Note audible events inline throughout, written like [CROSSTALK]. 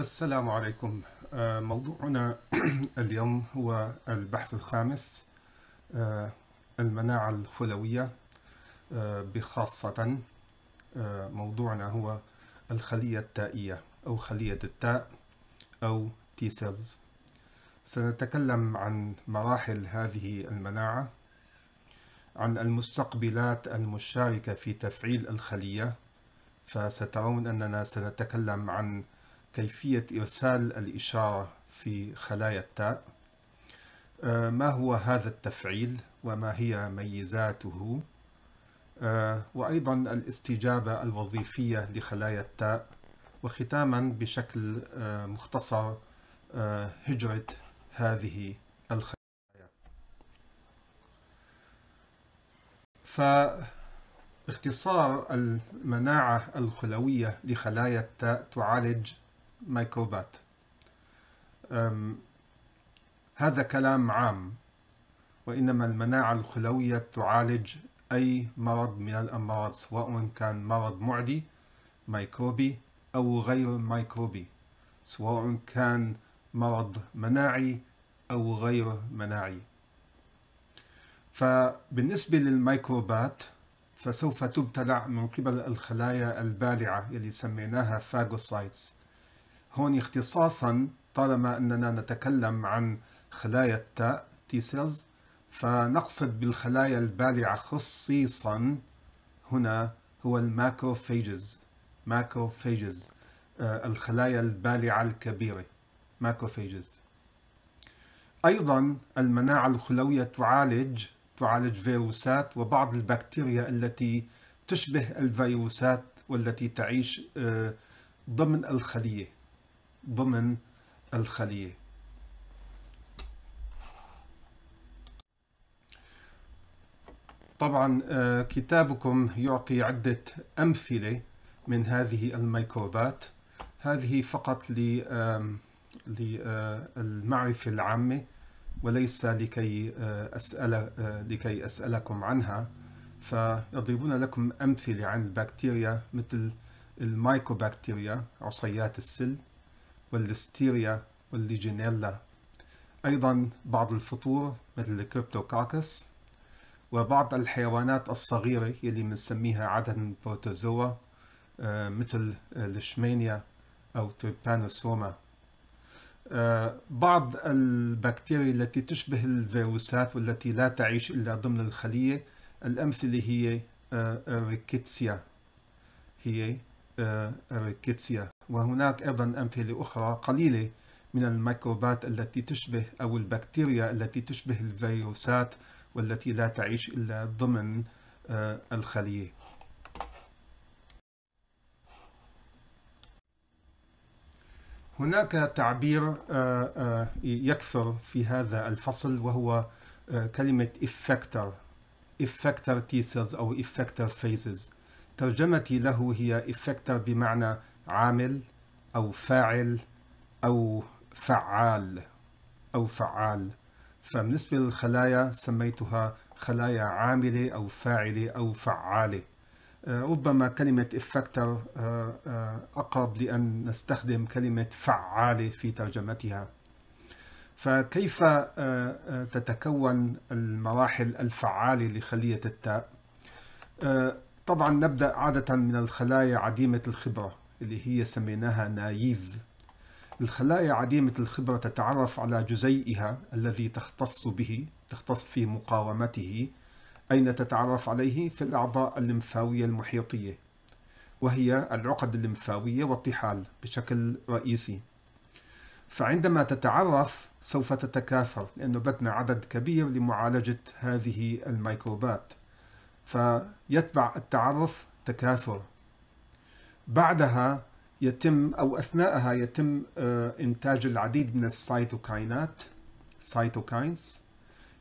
السلام عليكم آه، موضوعنا [CLEARS THROAT] اليوم هو البحث الخامس آه، المناعة الخلوية آه، بخاصة موضوعنا هو الخلية التائية أو خلية التاء أو تي سيلز سنتكلم عن مراحل هذه المناعة عن المستقبلات المشاركة في تفعيل الخلية فسترون أننا سنتكلم عن كيفية إرسال الإشارة في خلايا التاء آه، ما هو هذا التفعيل وما هي ميزاته آه، وأيضا الاستجابة الوظيفية لخلايا التاء وختاما بشكل آه، مختصر هجرة هذه الخلايا فاختصار المناعة الخلوية لخلايا التاء تعالج ميكروبات هذا كلام عام وإنما المناعة الخلوية تعالج أي مرض من الأمراض سواء كان مرض معدي ميكروبي أو غير ميكروبي سواء كان مرض مناعي أو غير مناعي فبالنسبة للميكروبات فسوف تبتلع من قبل الخلايا البالعة التي سميناها فاغوسايتس هون اختصاصا طالما أننا نتكلم عن خلايا التاء تي سيلز فنقصد بالخلايا البالعة خصيصا هنا هو الماكروفاجز ماكروفاجز آه الخلايا البالعة الكبيرة ماكروفاجز أيضا المناعة الخلوية تعالج تعالج فيروسات وبعض البكتيريا التي تشبه الفيروسات والتي تعيش آه، ضمن الخلية ضمن الخلية طبعا آه، كتابكم يعطي عدة أمثلة من هذه الميكروبات هذه فقط للمعرفة آه، العامة وليس لكي آه، أسأل لكي أسألكم عنها فيضربون لكم أمثلة عن البكتيريا مثل المايكوبكتيريا عصيات السل والليستيريا والليجينيلا أيضا بعض الفطور مثل الكريبتوكاكس وبعض الحيوانات الصغيرة يلي بنسميها عادة بروتوزوا آه، مثل الشمينيا أو تريبانوسوما آه، بعض البكتيريا التي تشبه الفيروسات والتي لا تعيش إلا ضمن الخلية الأمثلة هي آه، ريكيتسيا هي ريكيتسيا وهناك أيضا أمثلة أخرى قليلة من الميكروبات التي تشبه أو البكتيريا التي تشبه الفيروسات والتي لا تعيش إلا ضمن آه، الخلية هناك تعبير آه، آه، يكثر في هذا الفصل وهو كلمة effector effector T cells أو effector phases ترجمتي له هي effector بمعنى عامل أو فاعل أو فعال أو فعال فبالنسبة للخلايا سميتها خلايا عاملة أو فاعلة أو فعالة آه، ربما كلمة إفكتر آه، آه، أقرب لأن نستخدم كلمة فعالة في ترجمتها فكيف تتكون المراحل الفعالة لخلية التاء؟ طبعا نبدأ عادة من الخلايا عديمة الخبرة اللي هي سميناها نايف الخلايا عديمة الخبرة تتعرف على جزيئها الذي تختص به تختص في مقاومته أين تتعرف عليه؟ في الأعضاء اللمفاوية المحيطية وهي العقد اللمفاوية والطحال بشكل رئيسي فعندما تتعرف سوف تتكاثر لأنه بدنا عدد كبير لمعالجة هذه الميكروبات فيتبع التعرف تكاثر بعدها يتم أو أثناءها يتم آه، إنتاج العديد من السيتوكاينات سيتوكاينز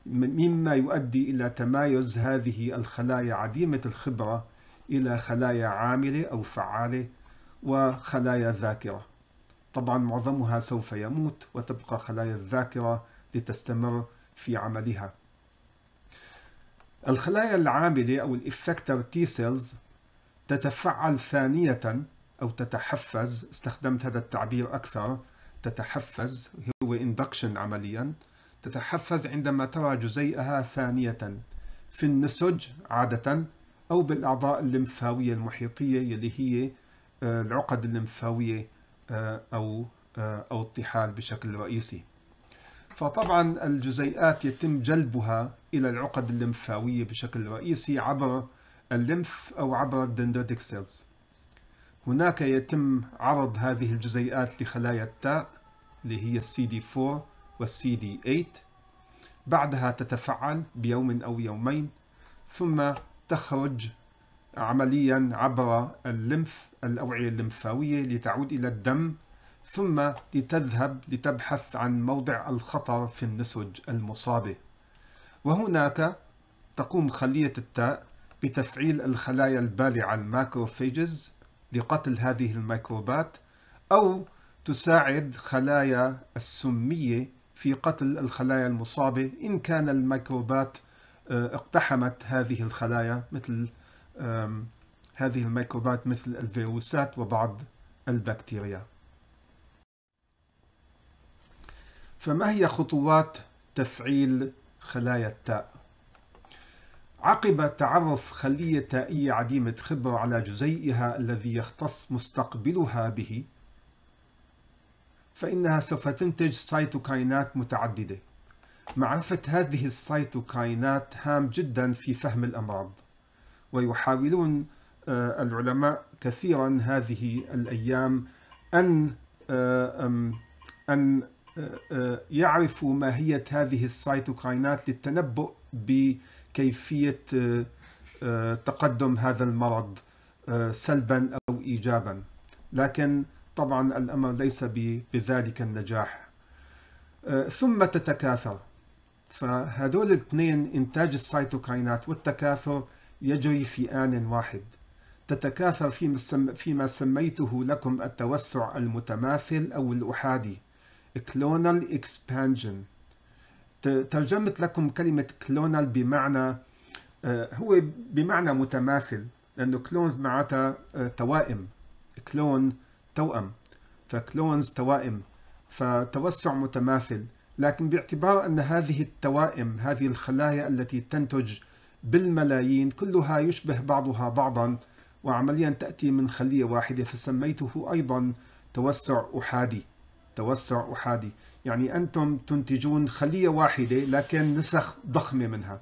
مما يؤدي إلى تمايز هذه الخلايا عديمة الخبرة إلى خلايا عاملة أو فعالة وخلايا ذاكرة طبعا معظمها سوف يموت وتبقى خلايا الذاكرة لتستمر في عملها الخلايا العاملة أو الإفكتر تي سيلز تتفعل ثانية أو تتحفز استخدمت هذا التعبير أكثر تتحفز هو إندكشن عمليا تتحفز عندما ترى جزيئها ثانية في النسج عادة أو بالأعضاء اللمفاوية المحيطية اللي هي آه، العقد اللمفاوية آه، أو آه، أو الطحال بشكل رئيسي فطبعا الجزيئات يتم جلبها إلى العقد اللمفاوية بشكل رئيسي عبر اللمف أو عبر الدندريتك سيلز هناك يتم عرض هذه الجزيئات لخلايا التاء اللي هي cd 4 والcd 8 بعدها تتفعل بيوم أو يومين ثم تخرج عمليا عبر اللمف الأوعية الليمفاوية لتعود إلى الدم ثم لتذهب لتبحث عن موضع الخطر في النسج المصابة وهناك تقوم خلية التاء بتفعيل الخلايا البالعة الماكروفيجز لقتل هذه الميكروبات أو تساعد خلايا السمية في قتل الخلايا المصابة إن كان الميكروبات آه، اقتحمت هذه الخلايا مثل هذه الميكروبات مثل الفيروسات وبعض البكتيريا فما هي خطوات تفعيل خلايا التاء؟ عقب تعرف خلية تائية عديمة خبرة على جزيئها الذي يختص مستقبلها به فإنها سوف تنتج سايتوكاينات متعددة معرفة هذه السايتوكاينات هام جدا في فهم الأمراض ويحاولون آه، العلماء كثيرا هذه الأيام أن آه، أن آه، يعرفوا ماهية هذه السايتوكاينات للتنبؤ ب كيفية آه، آه، تقدم هذا المرض آه، سلبا أو إيجابا لكن طبعا الأمر ليس بذلك النجاح ثم تتكاثر فهذول الاثنين إنتاج السيتوكاينات والتكاثر يجري في آن واحد تتكاثر فيما سميته لكم التوسع المتماثل أو الأحادي clonal expansion ترجمت لكم كلمة كلونال بمعنى آه، هو بمعنى متماثل لأنه كلونز معناتها آه، توائم كلون توأم فكلونز توائم فتوسع متماثل لكن باعتبار أن هذه التوائم هذه الخلايا التي تنتج بالملايين كلها يشبه بعضها بعضا وعمليا تأتي من خلية واحدة فسميته أيضا توسع أحادي توسع أحادي يعني أنتم تنتجون خلية واحدة لكن نسخ ضخمة منها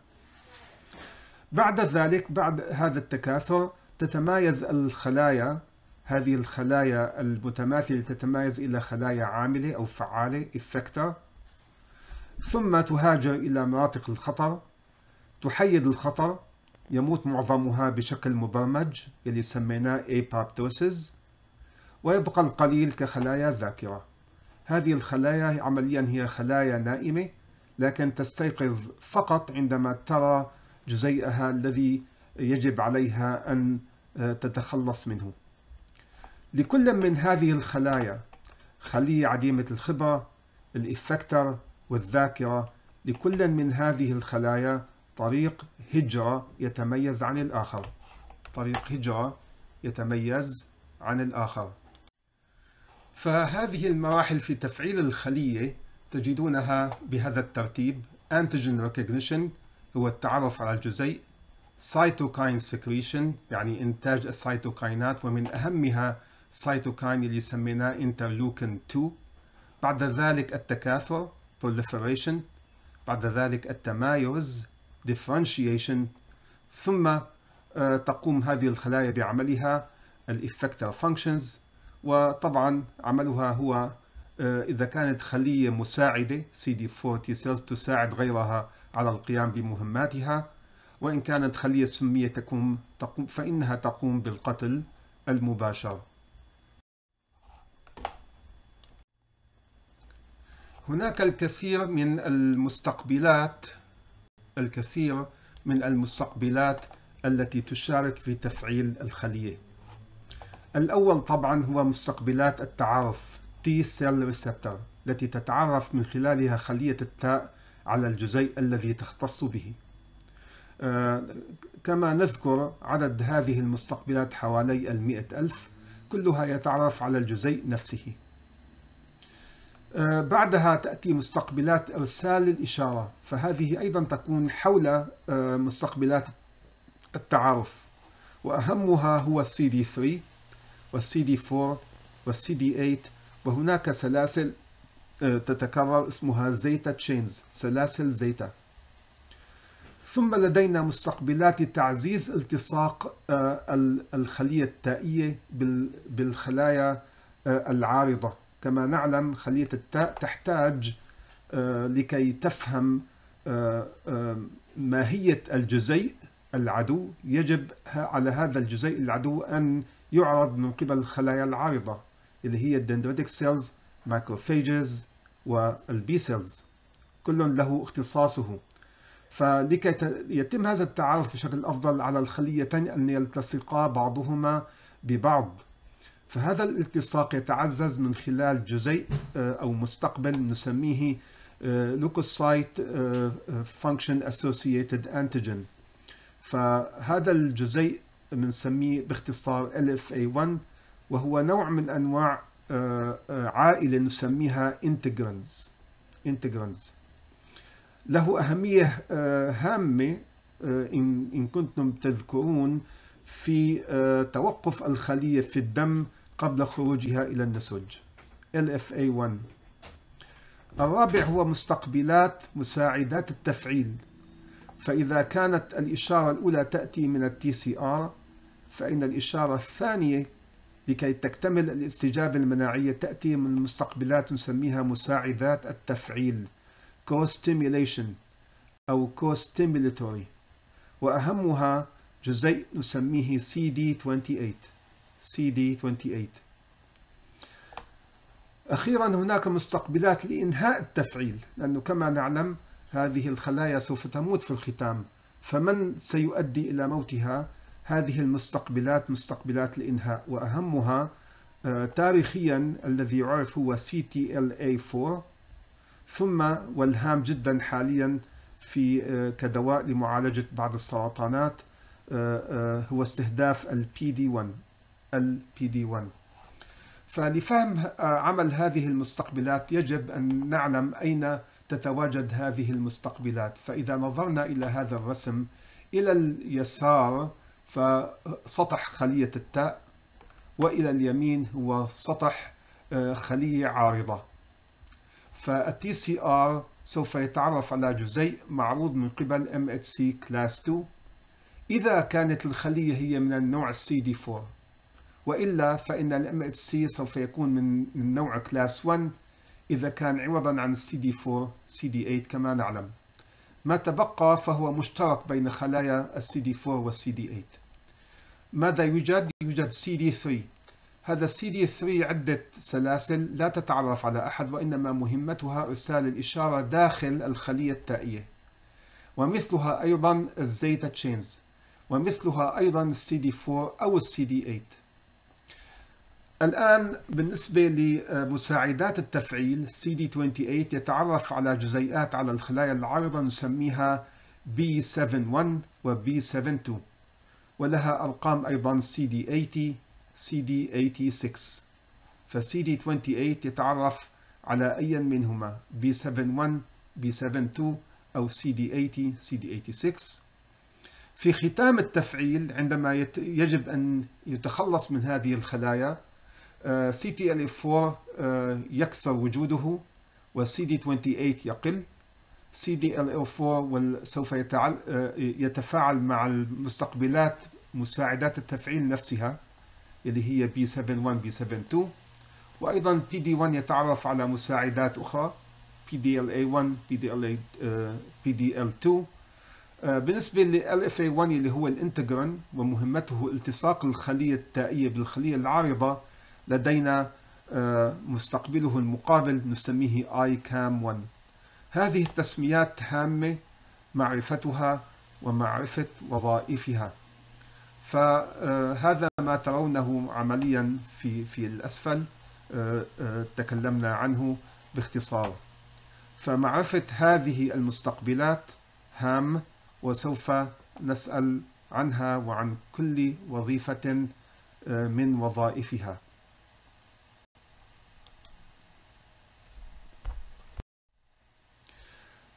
بعد ذلك بعد هذا التكاثر تتمايز الخلايا هذه الخلايا المتماثلة تتمايز إلى خلايا عاملة أو فعالة إفكتر ثم تهاجر إلى مناطق الخطر تحيد الخطر يموت معظمها بشكل مبرمج يلي سميناه apoptosis ويبقى القليل كخلايا ذاكرة هذه الخلايا عمليا هي خلايا نائمة لكن تستيقظ فقط عندما ترى جزيئها الذي يجب عليها أن آه، تتخلص منه لكل من هذه الخلايا خلية عديمة الخبرة الإفكتر والذاكرة لكل من هذه الخلايا طريق هجرة يتميز عن الآخر طريق هجرة يتميز عن الآخر فهذه المراحل في تفعيل الخلية تجدونها بهذا الترتيب antigen recognition هو التعرف على الجزيء cytokine secretion يعني إنتاج السيتوكاينات ومن أهمها Cytokine اللي سميناه interleukin 2 بعد ذلك التكاثر proliferation بعد ذلك التمايز differentiation ثم آه، تقوم هذه الخلايا بعملها الإفكتر functions وطبعا عملها هو آه، إذا كانت خلية مساعدة CD4 T cells تساعد غيرها على القيام بمهماتها وإن كانت خلية سمية تقوم فإنها تقوم بالقتل المباشر هناك الكثير من المستقبلات الكثير من المستقبلات التي تشارك في تفعيل الخليه الأول طبعا هو مستقبلات التعارف T cell receptor التي تتعرف من خلالها خلية التاء على الجزيء الذي تختص به آه، كما نذكر عدد هذه المستقبلات حوالي المئة ألف كلها يتعرف على الجزيء نفسه آه، بعدها تأتي مستقبلات إرسال الإشارة فهذه أيضا تكون حول آه، مستقبلات التعارف وأهمها هو cd 3 والسي دي 4 والسي دي 8 وهناك سلاسل آه، تتكرر اسمها زيتا تشينز سلاسل زيتا ثم لدينا مستقبلات لتعزيز التصاق آه، الخلية التائية بالخلايا آه، العارضة كما نعلم خلية التاء تحتاج لكي تفهم ماهية الجزيء العدو يجب على هذا الجزيء العدو أن يعرض من قبل الخلايا العارضة اللي هي الدندريتك سيلز ماكروفاجز والبي سيلز كل له اختصاصه فلكي يتم هذا التعارف بشكل أفضل على الخليتين أن يلتصقا بعضهما ببعض فهذا الالتصاق يتعزز من خلال جزيء آه، أو مستقبل نسميه لوكوسايت فانكشن اسوسييتد انتيجين فهذا الجزيء بنسميه باختصار LFA1 وهو نوع من أنواع آه، آه، عائلة نسميها انتجرنز انتجرنز له أهمية آه، هامة إن كنتم تذكرون في توقف الخلية في الدم قبل خروجها إلى النسج LFA1 الرابع هو مستقبلات مساعدات التفعيل فإذا كانت الإشارة الأولى تأتي من التي سي آر فإن الإشارة الثانية لكي تكتمل الاستجابة المناعية تأتي من مستقبلات نسميها مساعدات التفعيل co-stimulation أو co-stimulatory وأهمها جزيء نسميه CD28 CD28 أخيرا هناك مستقبلات لإنهاء التفعيل لأنه كما نعلم هذه الخلايا سوف تموت في الختام فمن سيؤدي إلى موتها هذه المستقبلات مستقبلات الإنهاء وأهمها آه، تاريخيا الذي يعرف هو CTLA4 ثم والهام جدا حاليا في آه، كدواء لمعالجة بعض السرطانات آه، هو استهداف ال PD1 ال PD1 فلفهم عمل هذه المستقبلات يجب أن نعلم أين تتواجد هذه المستقبلات فإذا نظرنا إلى هذا الرسم إلى اليسار فسطح خلية التاء وإلى اليمين هو سطح آه، خلية عارضة فالتي سي ار سوف يتعرف على جزيء معروض من قبل ام اتش سي كلاس 2 إذا كانت الخلية هي من النوع السي دي 4 وإلا فإن الام اتش سي سوف يكون من نوع كلاس 1 إذا كان عوضا عن CD4 CD8 كما نعلم ما تبقى فهو مشترك بين خلايا السي CD4 والسي 8 ماذا يوجد؟ يوجد سي دي 3 هذا السي دي 3 عدة سلاسل لا تتعرف على أحد وإنما مهمتها إرسال الإشارة داخل الخلية التائية ومثلها أيضا الزيتا تشينز ومثلها أيضا السي دي 4 أو السي دي 8 الآن بالنسبة لمساعدات التفعيل CD28 يتعرف على جزيئات على الخلايا العارضة نسميها B71 و B72 ولها أرقام أيضا CD80 86 cd فCD28 يتعرف على أي منهما B71 B72 أو CD80 CD86 في ختام التفعيل عندما يجب أن يتخلص من هذه الخلايا آه، CTLA4 آه، يكثر وجوده وcd 28 يقل CDLA4 سوف آه، يتفاعل مع المستقبلات مساعدات التفعيل نفسها اللي هي B71 B72 وأيضا PD1 يتعرف على مساعدات أخرى PDLA1 PDLA, PDL2 بالنسبة lfa 1 اللي هو الانتجرن ومهمته التصاق الخلية التائية بالخلية العارضة لدينا آه، مستقبله المقابل نسميه ICAM1 هذه التسميات هامة معرفتها ومعرفة وظائفها فهذا آه، ما ترونه عمليا في في الأسفل آه، تكلمنا عنه باختصار فمعرفة هذه المستقبلات هام وسوف نسأل عنها وعن كل وظيفة من وظائفها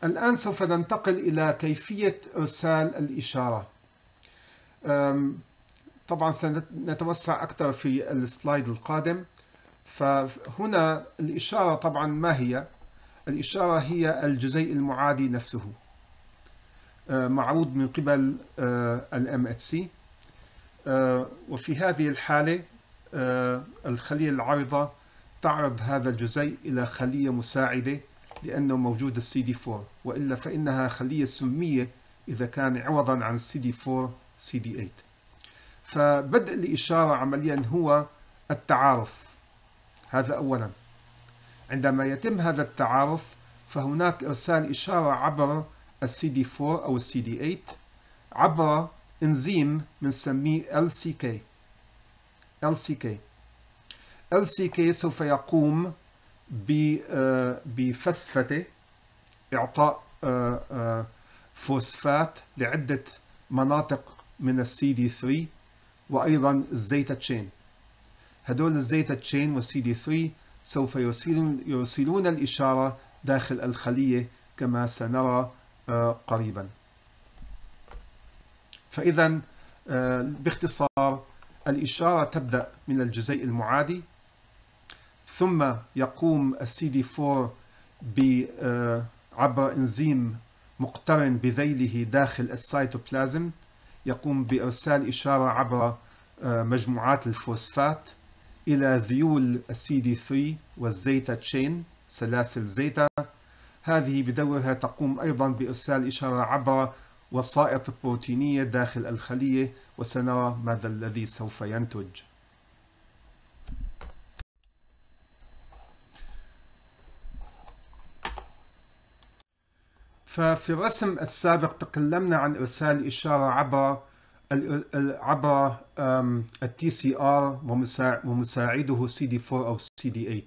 الآن سوف ننتقل إلى كيفية إرسال الإشارة طبعا سنتوسع أكثر في السلايد القادم فهنا الإشارة طبعا ما هي؟ الإشارة هي الجزيء المعادي نفسه أه، معروض من قبل أه، الام اتش سي أه، وفي هذه الحالة الخلية العارضة تعرض هذا الجزيء إلى خلية مساعدة لأنه موجود السي دي 4 وإلا فإنها خلية سمية إذا كان عوضا عن السي دي 4 سي دي 8 فبدء الإشارة عمليا هو التعارف هذا أولا عندما يتم هذا التعارف فهناك إرسال إشارة عبر السي دي 4 أو السي دي 8 عبر إنزيم بنسميه LCK LCK LCK سوف يقوم آه، بفسفتة إعطاء آه، آه، فوسفات لعدة مناطق من السي دي 3 وأيضا الزيتا تشين هدول الزيتا تشين والسي دي 3 سوف يرسلون الإشارة داخل الخلية كما سنرى قريبا فإذا باختصار الإشارة تبدأ من الجزيء المعادي ثم يقوم السي دي 4 آه، عبر إنزيم مقترن بذيله داخل السيتوبلازم يقوم بإرسال إشارة عبر آه، مجموعات الفوسفات إلى ذيول السي دي 3 والزيتا تشين سلاسل زيتا هذه بدورها تقوم أيضا بإرسال إشارة عبر وسائط بروتينية داخل الخلية وسنرى ماذا الذي سوف ينتج ففي الرسم السابق تكلمنا عن إرسال إشارة عبر عبر التي سي ار ومساعده سي دي 4 أو سي دي 8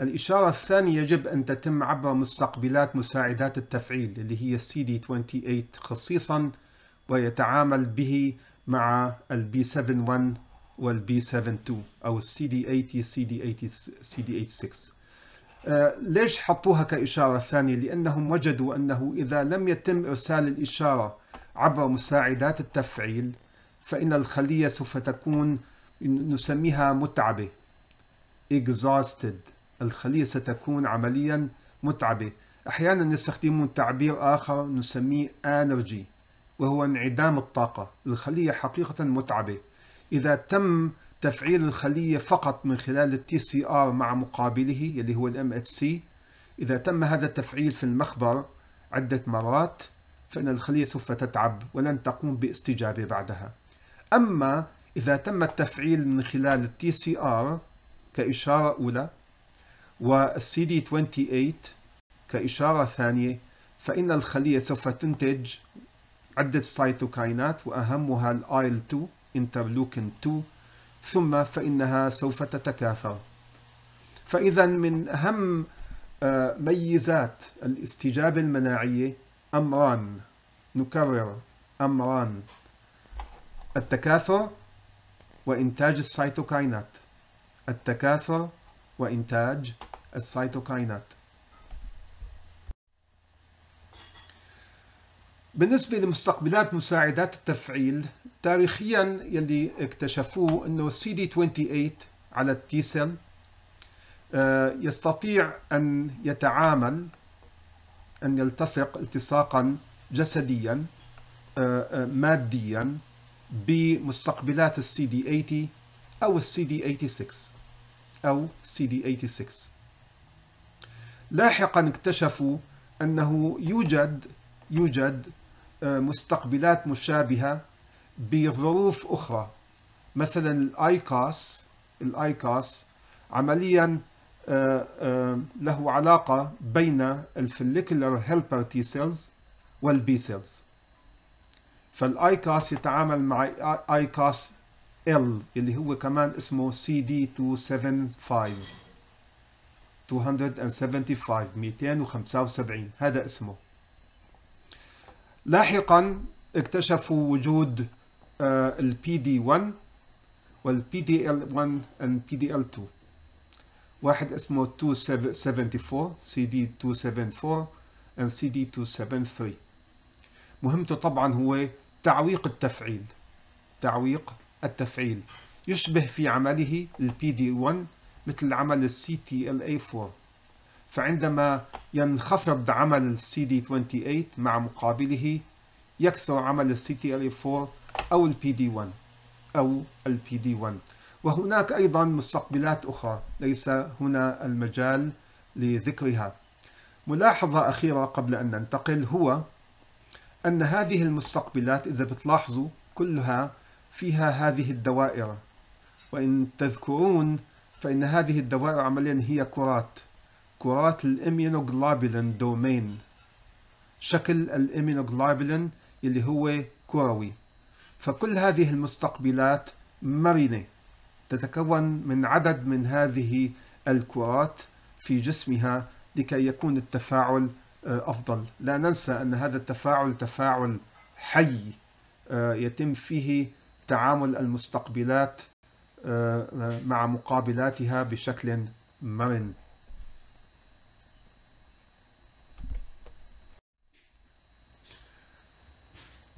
الإشارة الثانية يجب أن تتم عبر مستقبلات مساعدات التفعيل اللي هي السي دي 28 خصيصا ويتعامل به مع البي 71 والبي 72 أو السي دي 80 سي دي 80 سي دي 86 آه، ليش حطوها كإشارة ثانية؟ لأنهم وجدوا أنه إذا لم يتم إرسال الإشارة عبر مساعدات التفعيل فإن الخلية سوف تكون نسميها متعبة exhausted الخلية ستكون عمليا متعبة أحيانا يستخدمون تعبير آخر نسميه energy وهو انعدام الطاقة الخلية حقيقة متعبة إذا تم تفعيل الخلية فقط من خلال التي سي ار مع مقابله يلي هو الام اتش سي إذا تم هذا التفعيل في المخبر عدة مرات فإن الخلية سوف تتعب ولن تقوم باستجابة بعدها أما إذا تم التفعيل من خلال التي سي ار كإشارة أولى والسي دي 28 كإشارة ثانية فإن الخلية سوف تنتج عدة سايتوكاينات وأهمها ال IL2 interleukin 2 ثم فإنها سوف تتكاثر فإذا من أهم آه، ميزات الاستجابة المناعية أمران نكرر أمران التكاثر وإنتاج السيتوكاينات التكاثر وإنتاج السيتوكاينات بالنسبة لمستقبلات مساعدات التفعيل تاريخيا يلي اكتشفوه انه سي دي 28 على التي سيل آه، يستطيع ان يتعامل ان يلتصق التصاقا جسديا آه، آه، ماديا بمستقبلات السي دي 80 او السي دي 86 او سي دي 86 لاحقا اكتشفوا انه يوجد يوجد مستقبلات مشابهه بظروف أخرى مثلا الآيكاس الآيكاس عمليا آه، آه، له علاقة بين الفليكولر هيلبر تي سيلز والبي سيلز فالايكاس يتعامل مع ايكاس ال اللي هو كمان اسمه سي دي 275 275 275 هذا اسمه لاحقا اكتشفوا وجود البي آه، دي 1 والبي دي ال 1 والبي دي ال 2 واحد اسمه 274 سي دي 274 and سي دي 273 مهمته طبعا هو تعويق التفعيل تعويق التفعيل يشبه في عمله البي دي 1 مثل عمل السي تي ال اي 4 فعندما ينخفض عمل السي دي 28 مع مقابله يكثر عمل السي تي ال اي 4 أو البي دي 1 أو البي دي 1 وهناك أيضا مستقبلات أخرى ليس هنا المجال لذكرها ملاحظة أخيرة قبل أن ننتقل هو أن هذه المستقبلات إذا بتلاحظوا كلها فيها هذه الدوائر وإن تذكرون فإن هذه الدوائر عمليا هي كرات كرات الإميونوغلابولين دومين شكل الإميونوغلابولين اللي هو كروي فكل هذه المستقبلات مرنة تتكون من عدد من هذه الكرات في جسمها لكي يكون التفاعل آه، أفضل لا ننسى أن هذا التفاعل تفاعل حي آه، يتم فيه تعامل المستقبلات آه، مع مقابلاتها بشكل مرن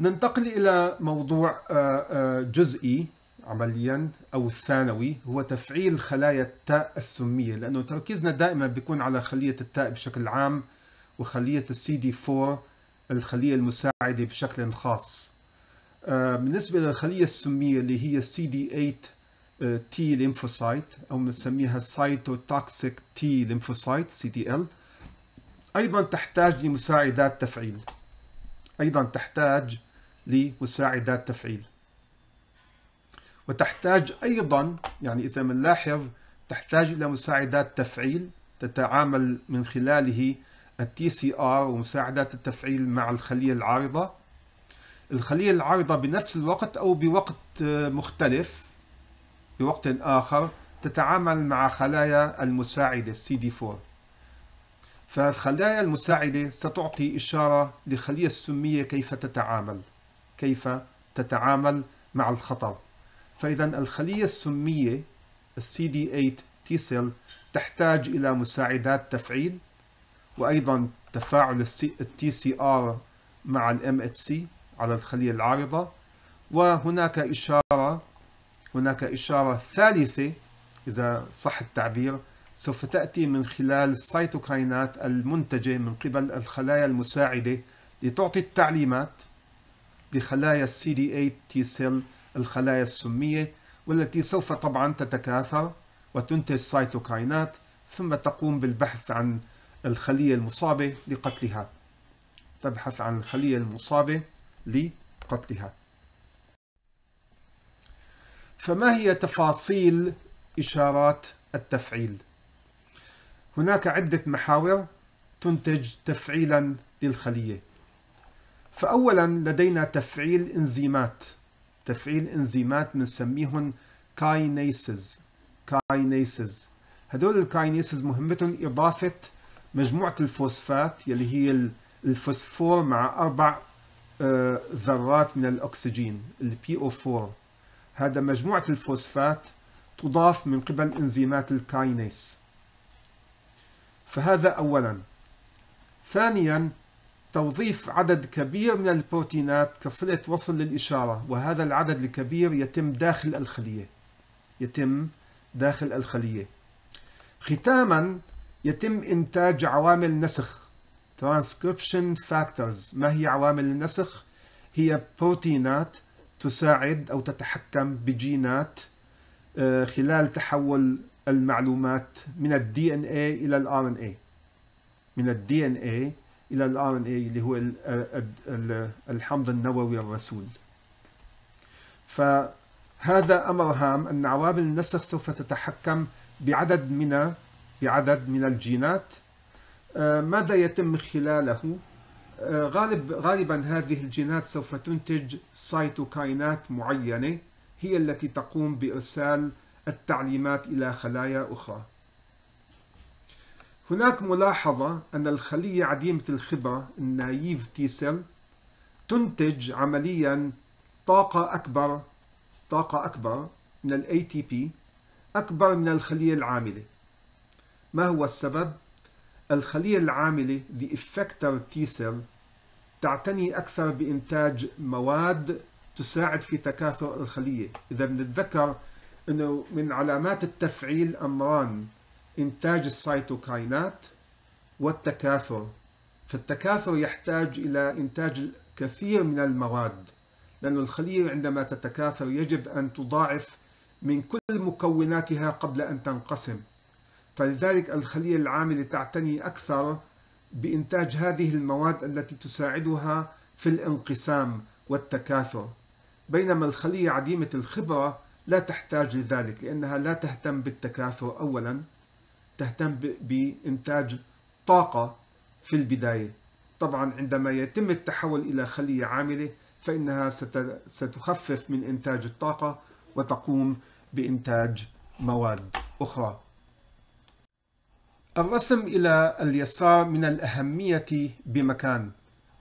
ننتقل إلى موضوع آه، آه، جزئي عمليا أو الثانوي هو تفعيل خلايا التاء السمية لأنه تركيزنا دائما بيكون على خلية التاء بشكل عام وخلية السي دي 4 الخلية المساعدة بشكل خاص آه، بالنسبة للخلية السمية اللي هي السي دي 8 تي ليمفوسايت أو بنسميها سايتوتوكسيك تي ليمفوسايت سي دي ال أيضا تحتاج لمساعدات تفعيل أيضا تحتاج لمساعدات تفعيل وتحتاج أيضا يعني إذا بنلاحظ تحتاج إلى مساعدات تفعيل تتعامل من خلاله التي سي ار ومساعدات التفعيل مع الخلية العارضة الخلية العارضة بنفس الوقت أو بوقت آه، مختلف بوقت آخر تتعامل مع خلايا المساعدة CD4 فالخلايا المساعدة ستعطي إشارة للخلية السمية كيف تتعامل كيف تتعامل مع الخطر فإذا الخلية السمية السي دي 8 T cell تحتاج إلى مساعدات تفعيل وأيضا تفاعل التي سي ار مع الام اتش سي على الخلية العارضة وهناك إشارة هناك إشارة ثالثة إذا صح التعبير سوف تأتي من خلال السيتوكاينات المنتجة من قبل الخلايا المساعدة لتعطي التعليمات بخلايا السي دي 8 تي سيل الخلايا السمية والتي سوف طبعا تتكاثر وتنتج سايتوكاينات ثم تقوم بالبحث عن الخلية المصابة لقتلها تبحث عن الخلية المصابة لقتلها فما هي تفاصيل إشارات التفعيل؟ هناك عدة محاور تنتج تفعيلا للخلية فأولا لدينا تفعيل إنزيمات تفعيل إنزيمات بنسميهم كاينيسز كاينيسز هدول الكاينيسز مهمتهم إضافة مجموعة الفوسفات يلي هي الفوسفور مع أربع آه، ذرات من الأكسجين الـ po 4 هذا مجموعة الفوسفات تضاف من قبل إنزيمات الكاينيس فهذا أولا ثانيا توظيف عدد كبير من البروتينات كصلة وصل للإشارة وهذا العدد الكبير يتم داخل الخلية يتم داخل الخلية ختاما يتم إنتاج عوامل نسخ transcription factors ما هي عوامل النسخ؟ هي بروتينات تساعد أو تتحكم بجينات آه، خلال تحول المعلومات من الدي ان اي الى الار ان اي من الدي ان اي الى الار ان اي اللي هو الحمض النووي الرسول فهذا امر هام ان عوامل النسخ سوف تتحكم بعدد من بعدد من الجينات آه، ماذا يتم خلاله آه، غالب غالبا هذه الجينات سوف تنتج سيتوكاينات معينه هي التي تقوم بارسال التعليمات الى خلايا اخرى هناك ملاحظة أن الخلية عديمة الخبرة النايف تي سيل تنتج عمليا طاقة أكبر طاقة أكبر من الـ ATP أكبر من الخلية العاملة ما هو السبب؟ الخلية العاملة The effector T cell تعتني أكثر بإنتاج مواد تساعد في تكاثر الخلية إذا بنتذكر أنه من علامات التفعيل أمران إنتاج السيتوكاينات والتكاثر فالتكاثر يحتاج إلى إنتاج كثير من المواد لأن الخلية عندما تتكاثر يجب أن تضاعف من كل مكوناتها قبل أن تنقسم فلذلك الخلية العاملة تعتني أكثر بإنتاج هذه المواد التي تساعدها في الانقسام والتكاثر بينما الخلية عديمة الخبرة لا تحتاج لذلك لأنها لا تهتم بالتكاثر أولا تهتم بإنتاج طاقة في البداية طبعا عندما يتم التحول إلى خلية عاملة فإنها ستخفف من إنتاج الطاقة وتقوم بإنتاج مواد أخرى الرسم إلى اليسار من الأهمية بمكان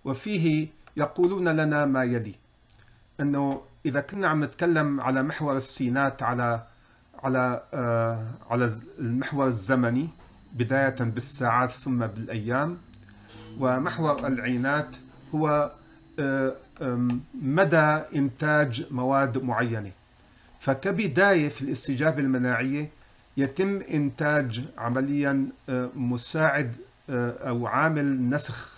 وفيه يقولون لنا ما يلي أنه إذا كنا عم نتكلم على محور السينات على على آه، على المحور الزمني بداية بالساعات ثم بالأيام ومحور العينات هو آه، مدى إنتاج مواد معينة فكبداية في الاستجابة المناعية يتم إنتاج عمليا آه، مساعد أو عامل نسخ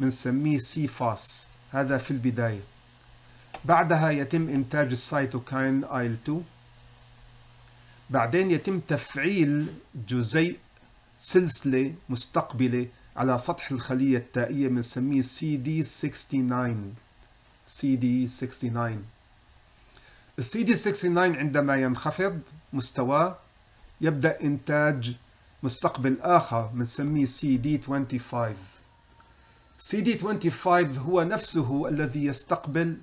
بنسميه سي فاس هذا في البداية بعدها يتم إنتاج السيتوكاين آيل 2 بعدين يتم تفعيل جزيء سلسلة مستقبلة على سطح الخلية التائية بنسميه CD69 CD69 cd 69 عندما ينخفض مستواه يبدأ إنتاج مستقبل آخر بنسميه cd 25 cd 25 هو نفسه الذي يستقبل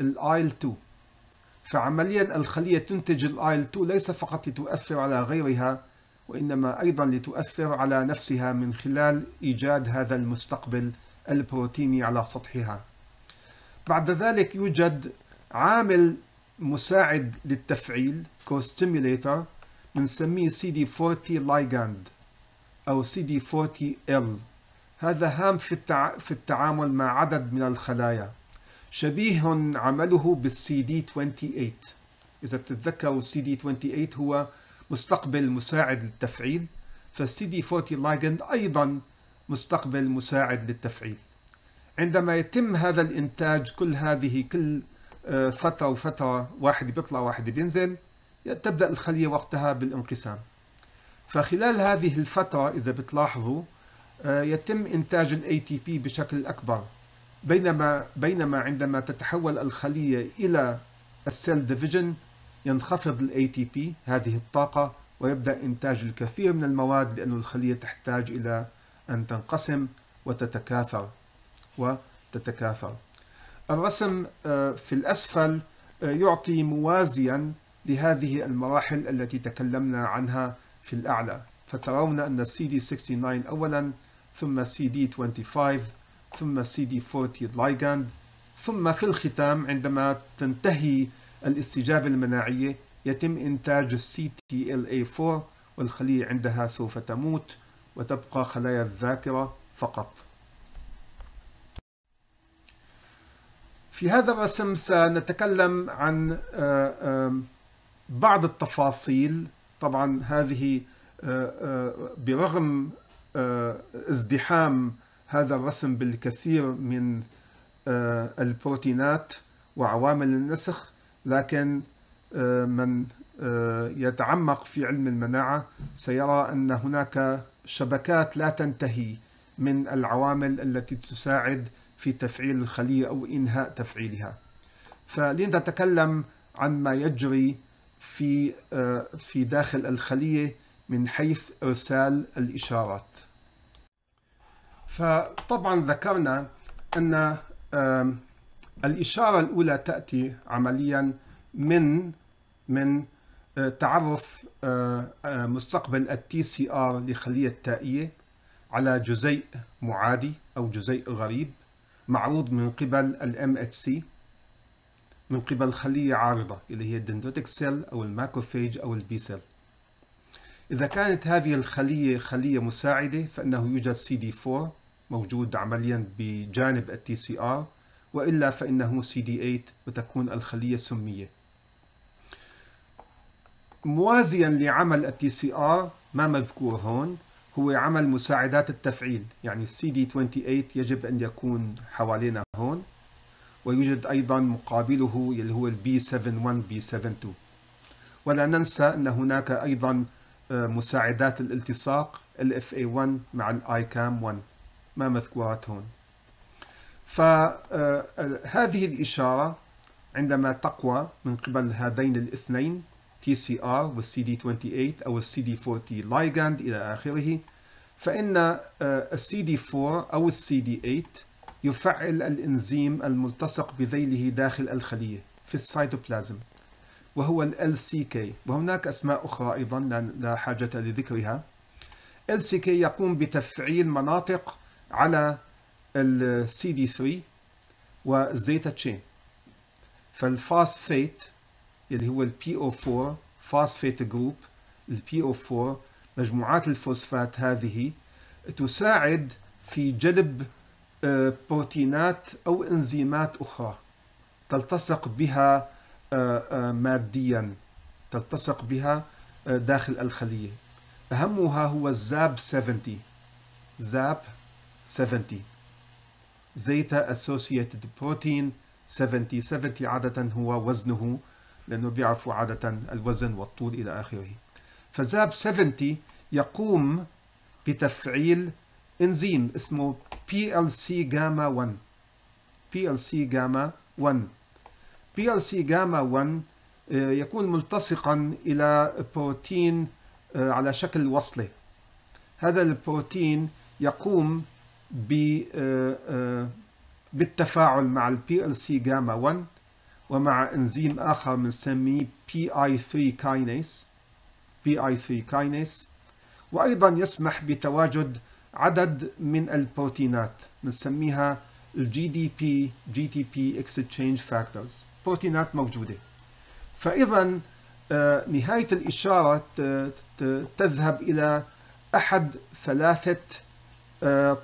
ال IL-2 فعمليا الخلية تنتج الايل 2 ليس فقط لتؤثر على غيرها وإنما أيضا لتؤثر على نفسها من خلال إيجاد هذا المستقبل البروتيني على سطحها بعد ذلك يوجد عامل مساعد للتفعيل كوستيميليتر بنسميه CD40 ligand أو CD40L هذا هام في التعامل مع عدد من الخلايا شبيه عمله بالسي دي 28 إذا بتتذكروا السي دي 28 هو مستقبل مساعد للتفعيل فالسي دي 40 لايجند أيضا مستقبل مساعد للتفعيل عندما يتم هذا الإنتاج كل هذه كل آه، فترة وفترة واحد بيطلع واحد بينزل تبدأ الخلية وقتها بالانقسام فخلال هذه الفترة إذا بتلاحظوا آه، يتم إنتاج تي ATP بشكل أكبر بينما بينما عندما تتحول الخلية إلى السيل ديفيجن ينخفض الاي تي بي هذه الطاقة ويبدأ إنتاج الكثير من المواد لأن الخلية تحتاج إلى أن تنقسم وتتكاثر وتتكاثر الرسم آه، في الأسفل آه، يعطي موازيا لهذه المراحل التي تكلمنا عنها في الأعلى فترون ان دي CD69 أولا ثم دي 25 ثم سي دي 40 لايجاند ثم في الختام عندما تنتهي الاستجابة المناعية يتم إنتاج السي تي ال اي 4 والخلية عندها سوف تموت وتبقى خلايا الذاكرة فقط في هذا الرسم سنتكلم عن آه، بعض التفاصيل طبعا هذه آه، آه، برغم ازدحام هذا الرسم بالكثير من آه، البروتينات وعوامل النسخ لكن آه، من آه، يتعمق في علم المناعة سيرى أن هناك شبكات لا تنتهي من العوامل التي تساعد في تفعيل الخلية أو إنهاء تفعيلها فلنتكلم عن ما يجري في في داخل الخلية من حيث إرسال الإشارات فطبعا ذكرنا أن الإشارة الأولى تأتي عمليا من من آه، تعرف آه، آه، مستقبل التي سي ار لخلية تائية على جزيء معادي أو جزيء غريب معروض من قبل الام اتش سي من قبل خلية عارضة اللي هي الدندريتك سيل أو الماكروفيج أو البي سيل إذا كانت هذه الخلية خلية مساعدة فإنه يوجد سي دي 4 موجود عمليا بجانب التي سي ار والا فانه سي دي 8 وتكون الخليه سميه موازيا لعمل التي سي ار ما مذكور هون هو عمل مساعدات التفعيل يعني السي دي 28 يجب ان يكون حوالينا هون ويوجد ايضا مقابله اللي هو البي 71 بي 72 ولا ننسى ان هناك ايضا آه، مساعدات الالتصاق الاف اي 1 مع الاي كام 1 ما مذكورات هون فهذه آه، الإشارة عندما تقوى من قبل هذين الاثنين TCR والسي دي 28 أو السي دي 40 لايجاند إلى آخره فإن السي دي 4 أو السي دي 8 يفعل الإنزيم الملتصق بذيله داخل الخلية في السيتوبلازم وهو ال LCK وهناك أسماء أخرى أيضا لا حاجة لذكرها LCK يقوم بتفعيل مناطق على السي دي 3 والزيتا تشين فالفاسفيت اللي هو البي او 4 فاسفيت جروب البي او 4 مجموعات الفوسفات هذه تساعد في جلب آه، بروتينات او انزيمات اخرى تلتصق بها آه، آه، ماديا تلتصق بها داخل الخليه اهمها هو الزاب 70 زاب 70 زيتا اسوسييتد بروتين 70 70 عادة هو وزنه لأنه بيعرفوا عادة الوزن والطول إلى آخره فزاب 70 يقوم بتفعيل إنزيم اسمه PLC جاما 1 PLC جاما 1 PLC جاما 1 آه، يكون ملتصقا إلى بروتين آه، على شكل وصلة هذا البروتين يقوم آه، آه، بالتفاعل مع البي ال سي جاما 1 ومع انزيم اخر بنسميه بي اي 3 كاينيس بي اي 3 كاينيس وايضا يسمح بتواجد عدد من البروتينات بنسميها الجي دي بي جي تي بي فاكتورز بروتينات موجوده فاذا آه، نهايه الاشاره تذهب الى احد ثلاثه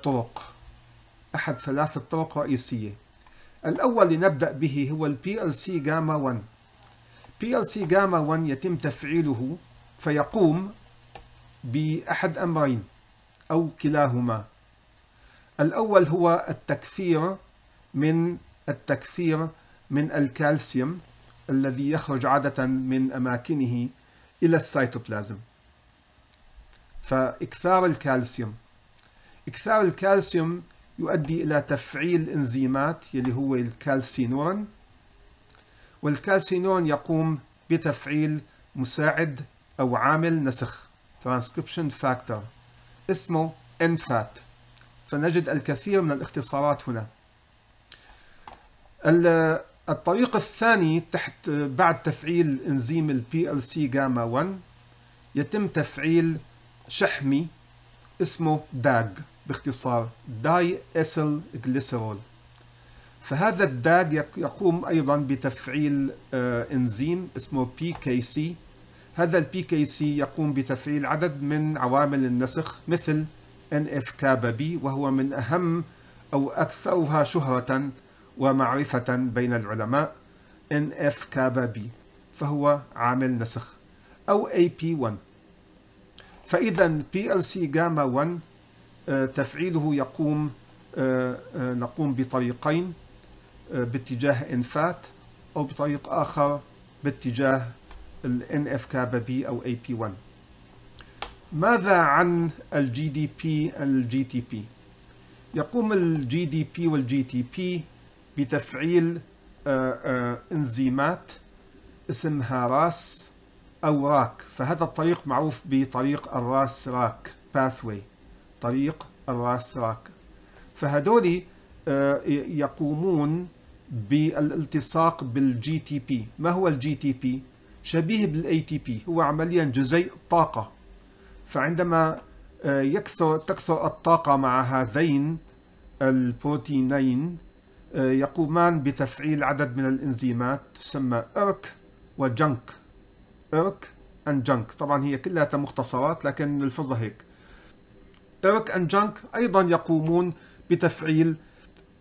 طرق أحد ثلاثة طرق رئيسية الأول لنبدأ به هو ال PLC جاما 1 PLC جاما 1 يتم تفعيله فيقوم بأحد أمرين أو كلاهما الأول هو التكثير من التكثير من الكالسيوم الذي يخرج عادة من أماكنه إلى السيتوبلازم فإكثار الكالسيوم إكثار الكالسيوم يؤدي إلى تفعيل إنزيمات يلي هو الكالسينون والكالسينون يقوم بتفعيل مساعد أو عامل نسخ transcription factor اسمه NFAT فنجد الكثير من الاختصارات هنا الطريق الثاني تحت بعد تفعيل انزيم البي ال سي جاما 1 يتم تفعيل شحمي اسمه داج باختصار داي اسل جليسرول فهذا الداج يقوم أيضا بتفعيل آه، إنزيم اسمه بي كي سي هذا البي كي سي يقوم بتفعيل عدد من عوامل النسخ مثل ان اف كابا بي وهو من أهم أو أكثرها شهرة ومعرفة بين العلماء ان اف كابا بي فهو عامل نسخ أو AP1 فإذا بي ال سي جاما 1 آه، تفعيله يقوم آه، آه، نقوم بطريقين باتجاه انفات أو بطريق آخر باتجاه ال NF كابا بي أو AP1 ماذا عن الجي دي بي الجي تي بي يقوم الجي دي بي والجي تي بي بتفعيل إنزيمات اسمها راس أو راك فهذا الطريق معروف بطريق الراس راك باثوي طريق الراس راك فهدول آه، يقومون بالالتصاق بالجي تي بي ما هو الجي تي بي شبيه بالاي تي بي هو عمليا جزيء طاقه فعندما آه، يكثر تكثر الطاقه مع هذين البروتينين آه، يقومان بتفعيل عدد من الانزيمات تسمى ارك وجنك ارك اند جنك طبعا هي كلها مختصرات لكن نلفظها هيك ترك أند جانك أيضا يقومون بتفعيل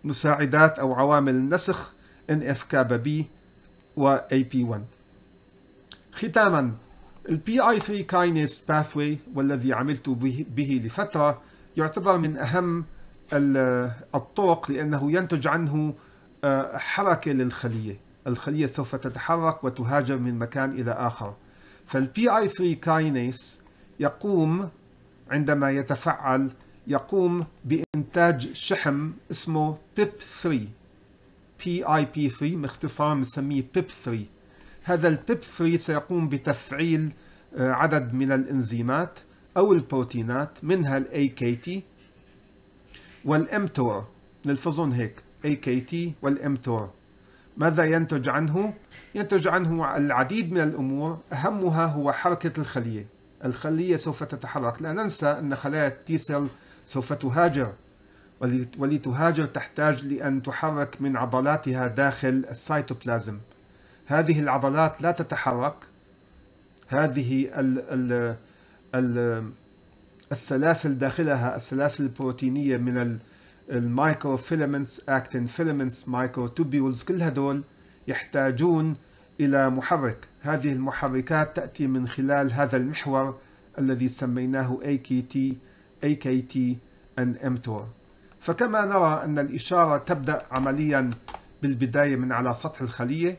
مساعدات أو عوامل نسخ NF كابا بي و AP1 ختاما ال PI3 kinase pathway والذي عملت به لفترة يعتبر من أهم الطرق لأنه ينتج عنه آه، حركة للخلية الخلية سوف تتحرك وتهاجر من مكان إلى آخر فالبي اي 3 kinase يقوم عندما يتفعل يقوم بإنتاج شحم اسمه PIP3 PIP3 باختصار نسميه PIP3 هذا pip 3 سيقوم بتفعيل آه، عدد من الانزيمات او البروتينات منها الـ AKT والـ والامتور نلفظهم هيك AKT والـ mTOR والامتور ماذا ينتج عنه؟ ينتج عنه العديد من الامور اهمها هو حركه الخليه الخلية سوف تتحرك لا ننسى أن خلايا التيسل سوف تهاجر ولتهاجر تحتاج لأن تحرك من عضلاتها داخل السيتوبلازم هذه العضلات لا تتحرك هذه السلاسل داخلها السلاسل البروتينية من الميكرو فيلمنتس اكتين فيلمنتس مايكرو توبيولز كل هدول يحتاجون إلى محرك هذه المحركات تأتي من خلال هذا المحور الذي سميناه AKT, AKT and mTOR فكما نرى أن الإشارة تبدأ عمليا بالبداية من على سطح الخلية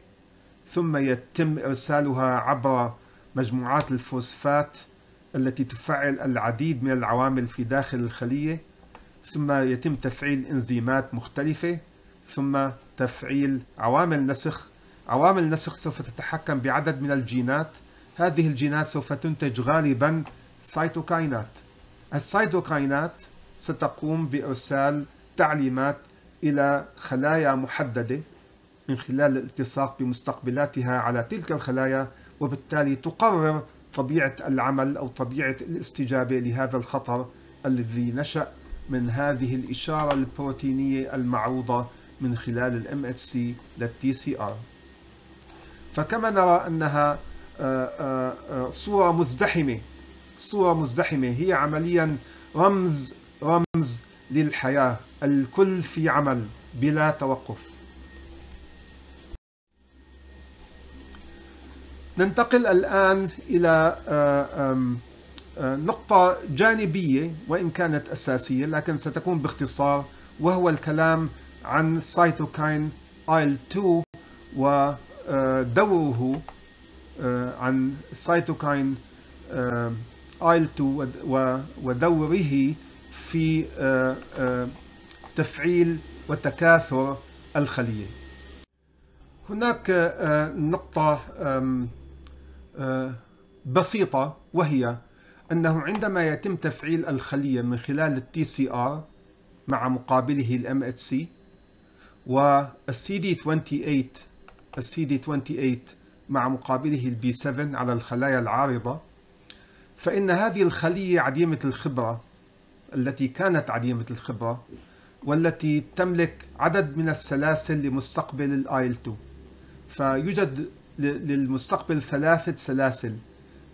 ثم يتم إرسالها عبر مجموعات الفوسفات التي تفعل العديد من العوامل في داخل الخلية ثم يتم تفعيل إنزيمات مختلفة ثم تفعيل عوامل نسخ عوامل النسخ سوف تتحكم بعدد من الجينات هذه الجينات سوف تنتج غالبا سيتوكاينات السيتوكاينات ستقوم بإرسال تعليمات إلى خلايا محددة من خلال الالتصاق بمستقبلاتها على تلك الخلايا وبالتالي تقرر طبيعة العمل أو طبيعة الاستجابة لهذا الخطر الذي نشأ من هذه الإشارة البروتينية المعروضة من خلال سي MHC سي TCR فكما نرى أنها آه، آه، آه، صورة مزدحمة صورة مزدحمة هي عمليا رمز رمز للحياة الكل في عمل بلا توقف ننتقل الآن إلى نقطة جانبية وإن كانت أساسية لكن ستكون باختصار وهو الكلام عن سايتوكاين ايل 2 و دوره آه، عن السيتوكاين ايل آه، 2 ودوره في آه، تفعيل وتكاثر الخلية هناك نقطة بسيطة وهي أنه عندما يتم تفعيل الخلية من خلال التي سي ار مع مقابله الام اتش سي والسي دي 28 cd 28 مع مقابله b 7 على الخلايا العارضة فإن هذه الخلية عديمة الخبرة التي كانت عديمة الخبرة والتي تملك عدد من السلاسل لمستقبل il 2 فيوجد للمستقبل ثلاثة سلاسل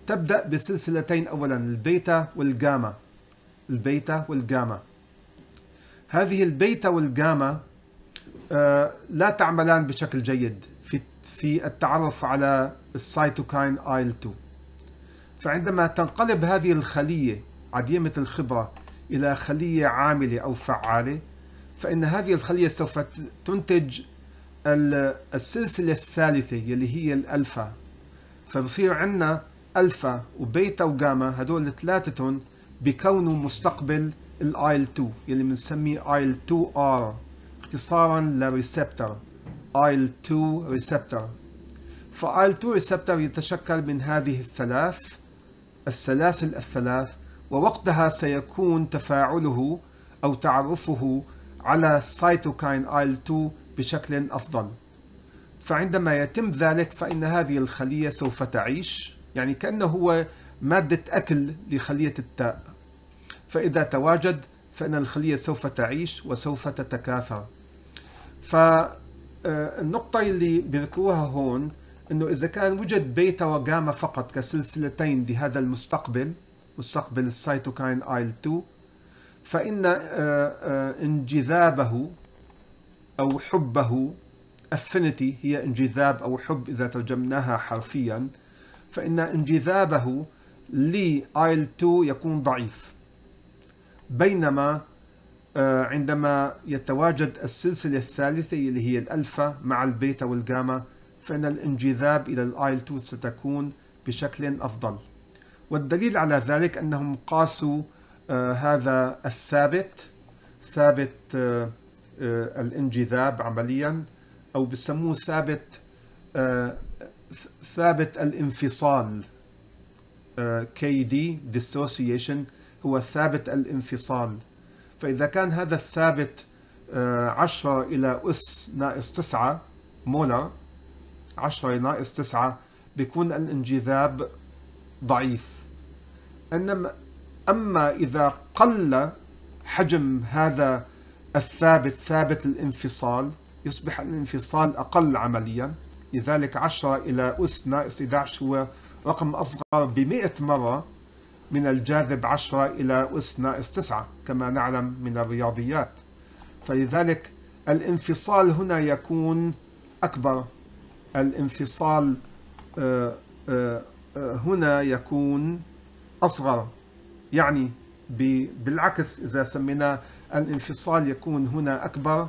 تبدأ بسلسلتين أولا البيتا والجاما البيتا والجاما هذه البيتا والجاما آه، لا تعملان بشكل جيد في التعرف على السيتوكاين ايل 2 فعندما تنقلب هذه الخلية عديمة الخبرة إلى خلية عاملة أو فعالة فإن هذه الخلية سوف تنتج السلسلة الثالثة اللي هي الألفا فبصير عندنا ألفا وبيتا وجاما هدول ثلاثتهم بكونوا مستقبل الايل 2 يلي بنسميه ايل 2 ار اختصارا لريسبتر IL-2 receptor فIL-2 receptor يتشكل من هذه الثلاث السلاسل الثلاث ووقتها سيكون تفاعله أو تعرفه على سيتوكاين IL-2 بشكل أفضل فعندما يتم ذلك فإن هذه الخلية سوف تعيش يعني كأنه هو مادة أكل لخلية التاء فإذا تواجد فإن الخلية سوف تعيش وسوف تتكاثر ف آه، النقطة اللي بيذكروها هون أنه إذا كان وجد بيتا وجاما فقط كسلسلتين لهذا المستقبل مستقبل السيتوكاين آيل 2 فإن آه، آه، انجذابه أو حبه affinity هي انجذاب أو حب إذا ترجمناها حرفيا فإن انجذابه لآيل 2 يكون ضعيف بينما آه، عندما يتواجد السلسلة الثالثة اللي هي الألفا مع البيتا والجاما فإن الانجذاب إلى الآيل 2 ستكون بشكل أفضل والدليل على ذلك أنهم قاسوا آه، هذا الثابت ثابت آه، الانجذاب عمليا أو بسموه ثابت ثابت الانفصال KD dissociation هو ثابت الانفصال فإذا كان هذا الثابت 10 آه، إلى أس ناقص 9 مولر 10 ناقص 9 بيكون الانجذاب ضعيف إنما أما إذا قل حجم هذا الثابت ثابت الانفصال يصبح الانفصال أقل عمليا لذلك 10 إلى أس ناقص 11 هو رقم أصغر ب 100 مرة من الجاذب 10 إلى أس ناقص 9 كما نعلم من الرياضيات فلذلك الانفصال هنا يكون أكبر الانفصال آه، آه، آه، هنا يكون أصغر يعني بالعكس إذا سميناه الانفصال يكون هنا أكبر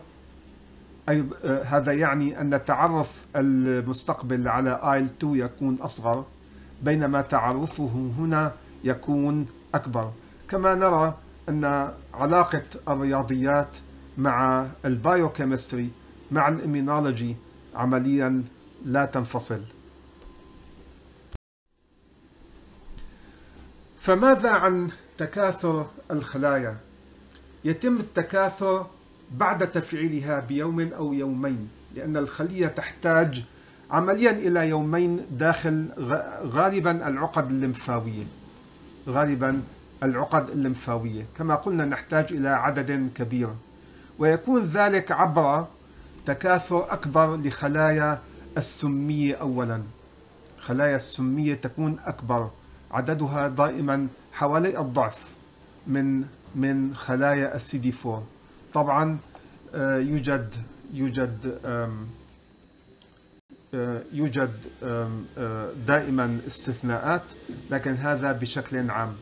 أي هذا يعني أن تعرف المستقبل على آيل 2 يكون أصغر بينما تعرفه هنا يكون أكبر كما نرى أن علاقة الرياضيات مع البايوكيمستري مع الإمينولوجي عمليا لا تنفصل فماذا عن تكاثر الخلايا؟ يتم التكاثر بعد تفعيلها بيوم أو يومين لأن الخلية تحتاج عمليا إلى يومين داخل غالبا العقد الليمفاوية غالبا العقد اللمفاوية كما قلنا نحتاج إلى عدد كبير ويكون ذلك عبر تكاثر أكبر لخلايا السمية أولا خلايا السمية تكون أكبر عددها دائما حوالي الضعف من من خلايا السي دي 4 طبعا آه، يوجد يوجد آه، يوجد آه، دائما استثناءات لكن هذا بشكل عام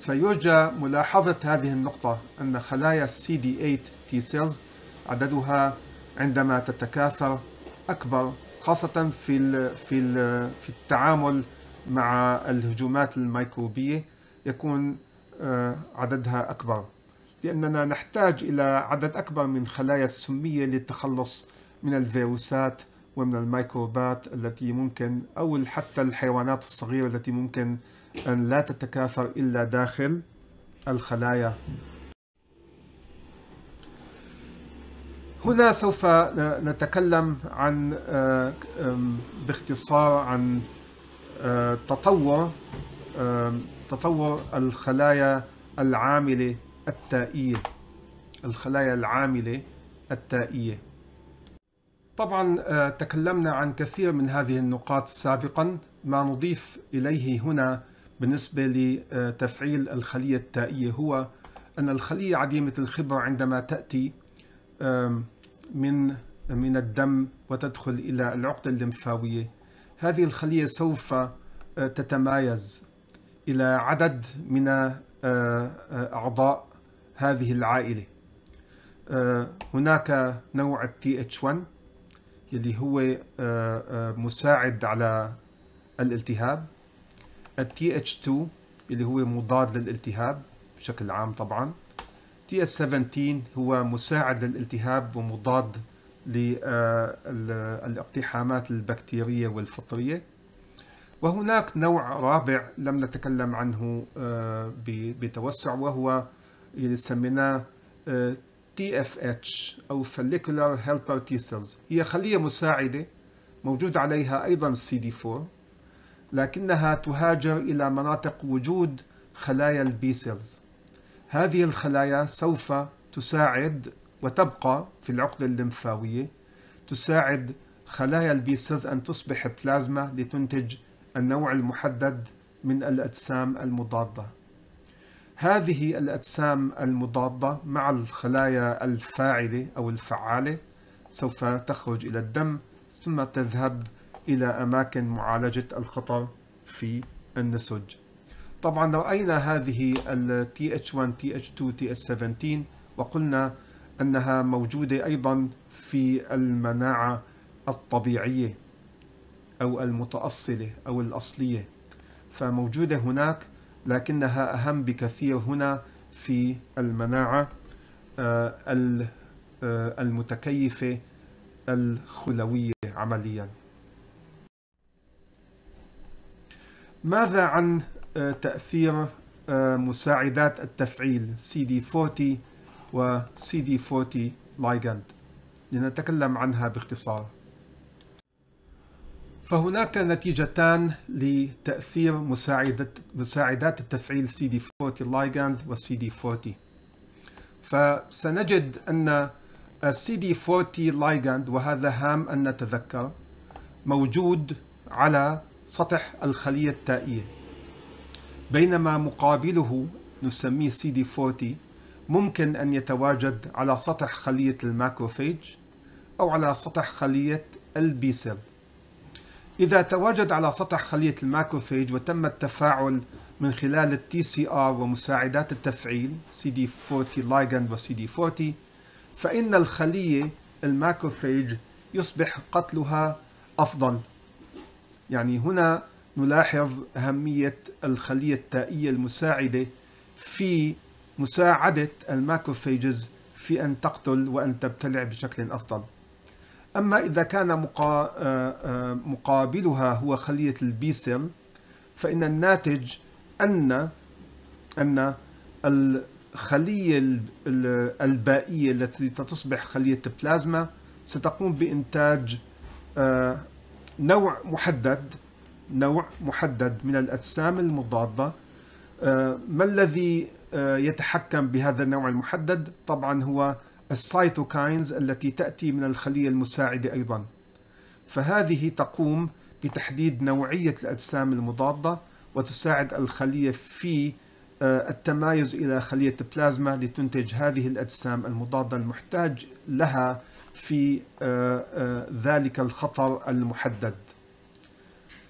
فيرجى ملاحظة هذه النقطة أن خلايا السي دي 8 تي سيلز عددها عندما تتكاثر أكبر خاصة في في في التعامل مع الهجمات الميكروبية يكون آه، عددها أكبر لأننا نحتاج إلى عدد أكبر من خلايا السمية للتخلص من الفيروسات ومن الميكروبات التي ممكن أو حتى الحيوانات الصغيرة التي ممكن أن لا تتكاثر إلا داخل الخلايا هنا سوف نتكلم عن آه، باختصار عن آه، تطور تطور الخلايا العاملة التائية الخلايا العاملة التائية طبعا آه، تكلمنا عن كثير من هذه النقاط سابقا ما نضيف إليه هنا بالنسبة لتفعيل الخلية التائية هو أن الخلية عديمة الخبرة عندما تأتي من من الدم وتدخل إلى العقدة الليمفاوية هذه الخلية سوف آه، تتمايز إلى عدد من آه، أعضاء هذه العائلة هناك نوع ال TH1 اللي هو آه، آه، مساعد على الالتهاب التي اتش 2 اللي هو مضاد للالتهاب بشكل عام طبعا تي اس 17 هو مساعد للالتهاب ومضاد للاقتحامات آه، البكتيرية والفطرية وهناك نوع رابع لم نتكلم عنه بتوسع وهو اللي سميناه تي اف اتش او follicular helper T cells هي خلية مساعدة موجود عليها أيضا السي دي 4 لكنها تهاجر إلى مناطق وجود خلايا البي سيلز هذه الخلايا سوف تساعد وتبقى في العقدة الليمفاوية تساعد خلايا البي سيلز أن تصبح بلازما لتنتج النوع المحدد من الأجسام المضادة هذه الأجسام المضادة مع الخلايا الفاعلة أو الفعالة سوف تخرج إلى الدم ثم تذهب إلى أماكن معالجة الخطر في النسج طبعا لو أين هذه ال TH1, TH2, TH17 وقلنا أنها موجودة أيضا في المناعة الطبيعية أو المتأصلة أو الأصلية فموجودة هناك لكنها أهم بكثير هنا في المناعة آه، آه، المتكيفة الخلوية عمليا ماذا عن آه، تأثير مساعدات التفعيل CD40 و CD40 ligand لنتكلم عنها باختصار فهناك نتيجتان لتأثير مساعدة مساعدات التفعيل CD40 ligand و cd 40 فسنجد أن CD40 ligand وهذا هام أن نتذكر موجود على سطح الخلية التائية بينما مقابله نسميه CD40 ممكن أن يتواجد على سطح خلية الماكروفيج أو على سطح خلية البي سيل إذا تواجد على سطح خلية الماكروفيج وتم التفاعل من خلال التي سي ار ومساعدات التفعيل CD40 ليجاند و CD40 فإن الخلية الماكروفيج يصبح قتلها أفضل يعني هنا نلاحظ أهمية الخلية التائية المساعدة في مساعدة الماكروفيجز في أن تقتل وأن تبتلع بشكل أفضل أما إذا كان آه، آه، مقابلها هو خلية البيسل فإن الناتج أن أن الخلية البائية التي تصبح خلية البلازما ستقوم بإنتاج آه، نوع محدد نوع محدد من الأجسام المضادة ما الذي يتحكم بهذا النوع المحدد؟ طبعا هو السيتوكاينز التي تأتي من الخلية المساعدة أيضا فهذه تقوم بتحديد نوعية الأجسام المضادة وتساعد الخلية في آه، التمايز إلى خلية بلازما لتنتج هذه الأجسام المضادة المحتاج لها في آه، آه، ذلك الخطر المحدد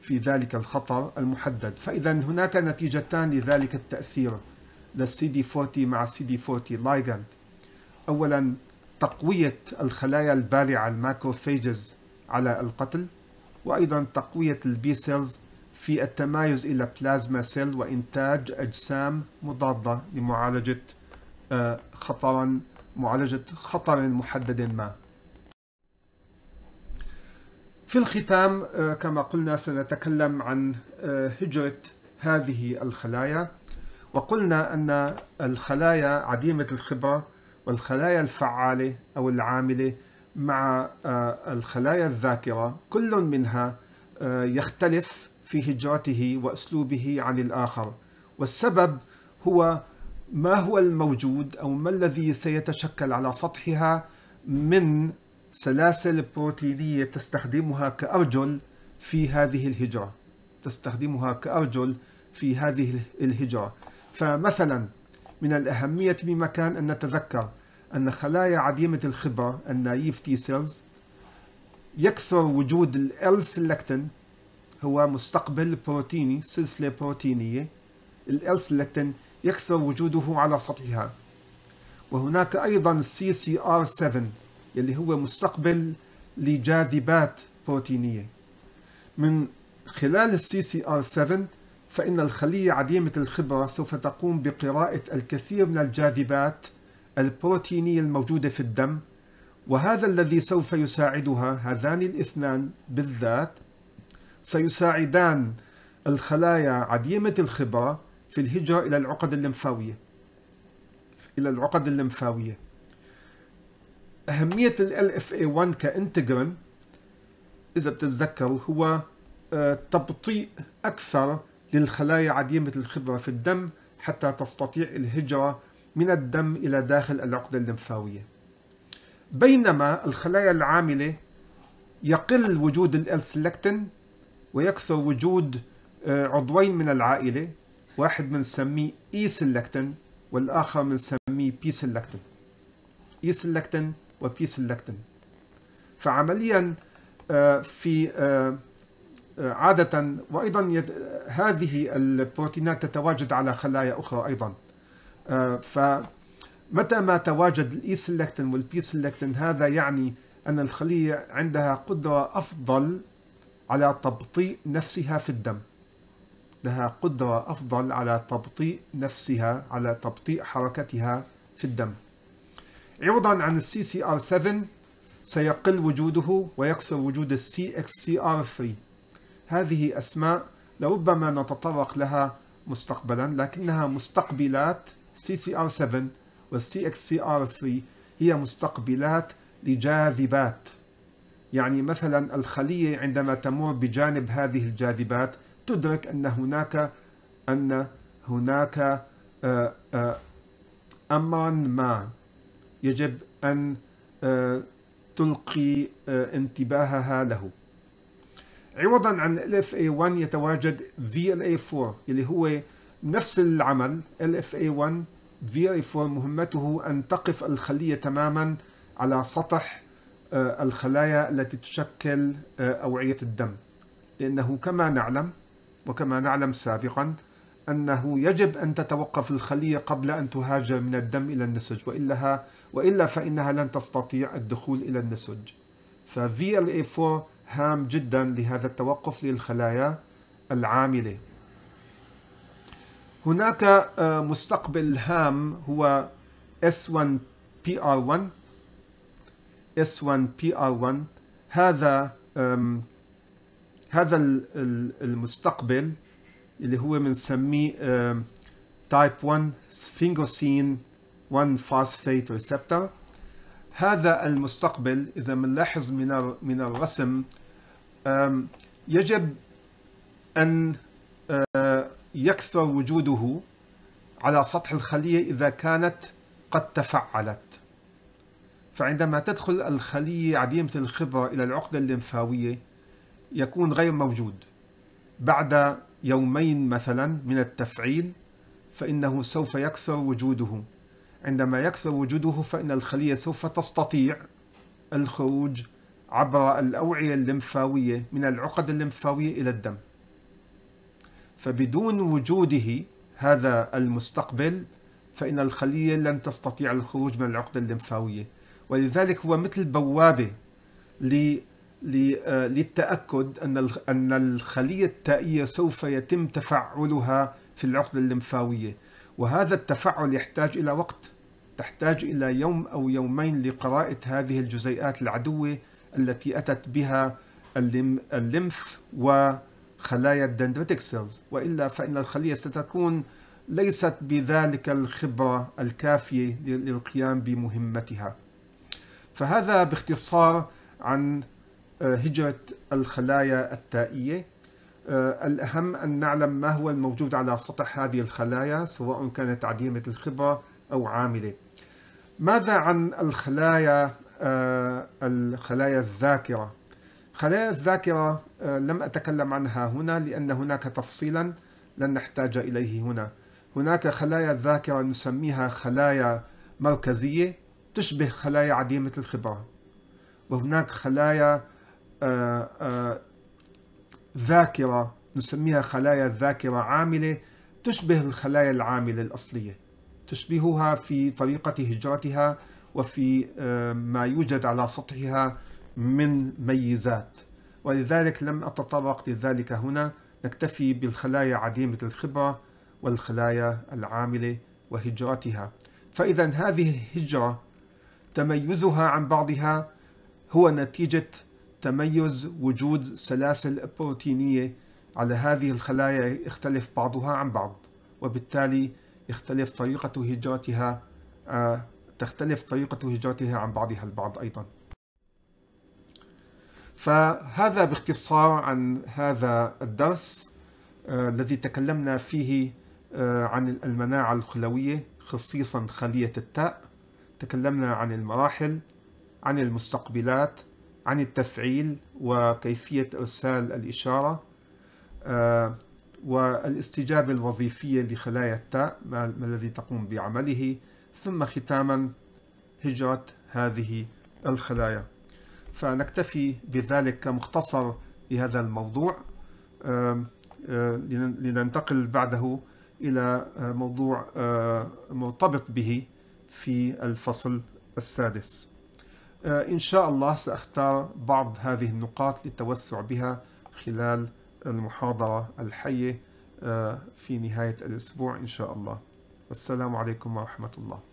في ذلك الخطر المحدد فإذا هناك نتيجتان لذلك التأثير للسي دي 40 مع السي دي 40 ليجاند أولا تقوية الخلايا البالعة الماكروفيجز على القتل وأيضا تقوية البي سيلز في التمايز إلى بلازما سيل وإنتاج أجسام مضادة لمعالجة آه، خطرا معالجة خطر محدد ما في الختام آه، كما قلنا سنتكلم عن آه، هجرة هذه الخلايا وقلنا أن الخلايا عديمة الخبرة والخلايا الفعالة أو العاملة مع آه، الخلايا الذاكرة كل منها آه، يختلف في هجرته وأسلوبه عن الآخر والسبب هو ما هو الموجود أو ما الذي سيتشكل على سطحها من سلاسل بروتينية تستخدمها كأرجل في هذه الهجرة تستخدمها كأرجل في هذه الهجرة فمثلا من الأهمية بمكان أن نتذكر أن خلايا عديمة الخبرة النايف تي سيلز يكثر وجود ال سيلكتين هو مستقبل بروتيني سلسلة بروتينية ال سيلكتين يكثر وجوده على سطحها وهناك أيضا السي سي ار 7 يلي هو مستقبل لجاذبات بروتينية من خلال السي سي ار 7 فإن الخلية عديمة الخبرة سوف تقوم بقراءة الكثير من الجاذبات البروتينية الموجودة في الدم وهذا الذي سوف يساعدها هذان الاثنان بالذات سيساعدان الخلايا عديمة الخبرة في الهجرة إلى العقد الليمفاوية إلى العقد الليمفاوية أهمية الـ LFA1 كإنتجرين إذا بتتذكروا هو آه، تبطيء أكثر للخلايا عديمة الخبرة في الدم حتى تستطيع الهجرة من الدم إلى داخل العقدة الليمفاوية بينما الخلايا العاملة يقل وجود الالسلكتن ويكثر وجود آه، عضوين من العائلة واحد بنسميه اي سلكتين والآخر بنسميه بي سلكتين اي سلكتين وبي سلكتين فعمليا آه، في آه، عادة وأيضا هذه البروتينات تتواجد على خلايا أخرى أيضا آه، فمتى ما تواجد الإي سيلكتين والبي سيلكتين هذا يعني أن الخلية عندها قدرة أفضل على تبطيء نفسها في الدم لها قدرة أفضل على تبطيء نفسها على تبطيء حركتها في الدم عوضا عن السي سي ار 7 سيقل وجوده ويكسر وجود السي اكس سي ار 3 هذه أسماء لربما نتطرق لها مستقبلا لكنها مستقبلات CCR7 والCXCR3 هي مستقبلات لجاذبات يعني مثلا الخلية عندما تمر بجانب هذه الجاذبات تدرك أن هناك أن هناك آه، آه، أمرا ما يجب أن آه، تلقي انتباهها له عوضا عن ال اي 1 يتواجد في ال اي 4 اللي هو نفس العمل ال اي 1 في اي 4 مهمته أن تقف الخلية تماما على سطح آه، الخلايا التي تشكل آه، أوعية الدم لأنه كما نعلم وكما نعلم سابقا أنه يجب أن تتوقف الخلية قبل أن تهاجر من الدم إلى النسج وإلا, وإلا فإنها لن تستطيع الدخول إلى النسج ففي ال اي 4 هام جدا لهذا التوقف للخلايا العامله هناك آه، مستقبل هام هو S1PR1 S1PR1 هذا هذا المستقبل اللي هو بنسميه تايب 1 سفينغوسين 1 Phosphate ريسبتور هذا المستقبل إذا منلاحظ من من الرسم يجب أن يكثر وجوده على سطح الخلية إذا كانت قد تفعلت فعندما تدخل الخلية عديمة الخبرة إلى العقدة الليمفاوية يكون غير موجود بعد يومين مثلا من التفعيل فإنه سوف يكثر وجوده عندما يكثر وجوده فإن الخلية سوف تستطيع الخروج عبر الأوعية الليمفاوية من العقد الليمفاوية إلى الدم فبدون وجوده هذا المستقبل فإن الخلية لن تستطيع الخروج من العقد الليمفاوية ولذلك هو مثل بوابة آه، للتأكد أن أن الخلية التائية سوف يتم تفعلها في العقد الليمفاوية وهذا التفاعل يحتاج إلى وقت تحتاج إلى يوم أو يومين لقراءة هذه الجزيئات العدوة التي أتت بها الليمف وخلايا الدندريتك سيلز وإلا فإن الخلية ستكون ليست بذلك الخبرة الكافية للقيام بمهمتها فهذا باختصار عن آه، هجرة الخلايا التائية آه، الأهم أن نعلم ما هو الموجود على سطح هذه الخلايا سواء كانت عديمة الخبرة أو عاملة ماذا عن الخلايا آه، الخلايا الذاكرة خلايا الذاكرة آه، لم أتكلم عنها هنا لأن هناك تفصيلا لن نحتاج إليه هنا هناك خلايا الذاكرة نسميها خلايا مركزية تشبه خلايا عديمة الخبرة وهناك خلايا ذاكرة نسميها خلايا الذاكرة عاملة تشبه الخلايا العاملة الأصلية تشبهها في طريقة هجرتها وفي ما يوجد على سطحها من ميزات ولذلك لم أتطرق لذلك هنا نكتفي بالخلايا عديمة الخبرة والخلايا العاملة وهجرتها فإذا هذه الهجرة تميزها عن بعضها هو نتيجة تميز وجود سلاسل بروتينية على هذه الخلايا يختلف بعضها عن بعض وبالتالي يختلف طريقة هجرتها آه، تختلف طريقة هجرتها عن بعضها البعض أيضا فهذا باختصار عن هذا الدرس آه، الذي تكلمنا فيه آه، عن المناعة الخلوية خصيصا خلية التاء تكلمنا عن المراحل عن المستقبلات عن التفعيل وكيفية إرسال الإشارة آه، والاستجابة الوظيفية لخلايا التاء ما الذي تقوم بعمله ثم ختاما هجرة هذه الخلايا فنكتفي بذلك كمختصر لهذا الموضوع آه، لننتقل بعده إلى موضوع آه، مرتبط به في الفصل السادس آه، إن شاء الله سأختار بعض هذه النقاط للتوسع بها خلال المحاضرة الحية آه، في نهاية الأسبوع إن شاء الله والسلام عليكم ورحمة الله